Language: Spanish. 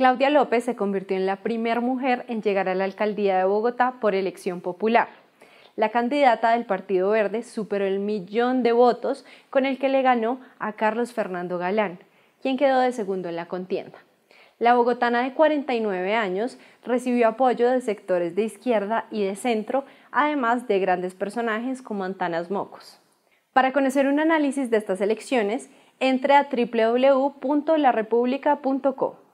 Claudia López se convirtió en la primera mujer en llegar a la alcaldía de Bogotá por elección popular. La candidata del Partido Verde superó el millón de votos con el que le ganó a Carlos Fernando Galán, quien quedó de segundo en la contienda. La bogotana de 49 años recibió apoyo de sectores de izquierda y de centro, además de grandes personajes como Antanas Mocos. Para conocer un análisis de estas elecciones, entre a www.larepublica.co.